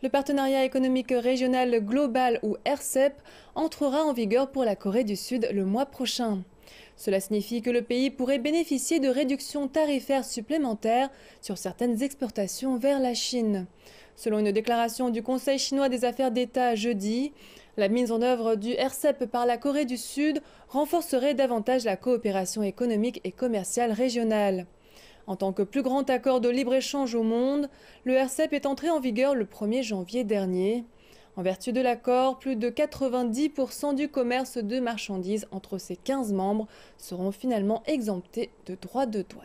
Le partenariat économique régional global ou RCEP entrera en vigueur pour la Corée du Sud le mois prochain. Cela signifie que le pays pourrait bénéficier de réductions tarifaires supplémentaires sur certaines exportations vers la Chine. Selon une déclaration du Conseil chinois des affaires d'État jeudi, la mise en œuvre du RCEP par la Corée du Sud renforcerait davantage la coopération économique et commerciale régionale. En tant que plus grand accord de libre-échange au monde, le RCEP est entré en vigueur le 1er janvier dernier. En vertu de l'accord, plus de 90% du commerce de marchandises entre ses 15 membres seront finalement exemptés de droits de douane.